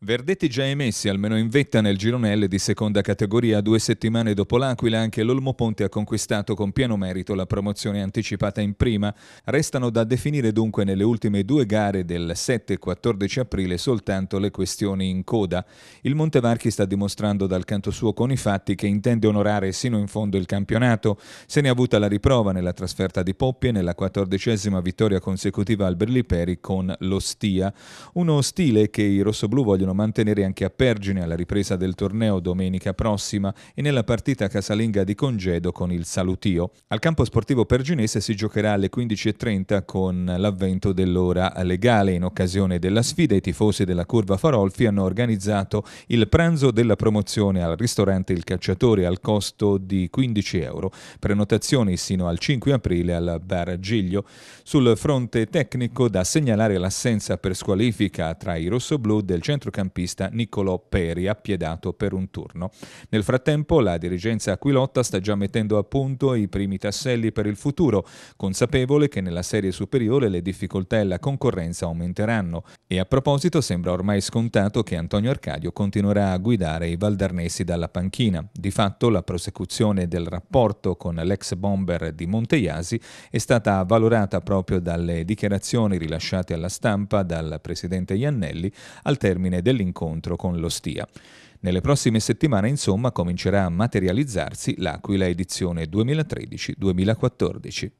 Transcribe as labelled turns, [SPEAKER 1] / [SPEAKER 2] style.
[SPEAKER 1] Verdetti già emessi, almeno in vetta nel girone L di seconda categoria, due settimane dopo l'Aquila anche l'Olmo Ponte ha conquistato con pieno merito la promozione anticipata in prima. Restano da definire dunque nelle ultime due gare del 7 e 14 aprile soltanto le questioni in coda. Il Montevarchi sta dimostrando dal canto suo con i fatti che intende onorare sino in fondo il campionato. Se ne è avuta la riprova nella trasferta di Poppie nella quattordicesima vittoria consecutiva al Berliperi con lo Stia. Uno stile che i rossoblu vogliono vogliono mantenere anche a Pergine alla ripresa del torneo domenica prossima e nella partita casalinga di congedo con il Salutio. Al campo sportivo perginese si giocherà alle 15.30 con l'avvento dell'ora legale. In occasione della sfida i tifosi della Curva Farolfi hanno organizzato il pranzo della promozione al ristorante Il Cacciatore al costo di 15 euro. Prenotazioni sino al 5 aprile al Bar Giglio. Sul fronte tecnico da segnalare l'assenza per squalifica tra i rossoblù del centro centrocampista Niccolò Peri, appiedato per un turno. Nel frattempo la dirigenza Aquilotta sta già mettendo a punto i primi tasselli per il futuro, consapevole che nella serie superiore le difficoltà e la concorrenza aumenteranno. E a proposito sembra ormai scontato che Antonio Arcadio continuerà a guidare i valdarnesi dalla panchina. Di fatto la prosecuzione del rapporto con l'ex bomber di Monteiasi è stata valorata proprio dalle dichiarazioni rilasciate alla stampa dal presidente Iannelli al termine dell'incontro con l'Ostia. Nelle prossime settimane, insomma, comincerà a materializzarsi l'Aquila edizione 2013-2014.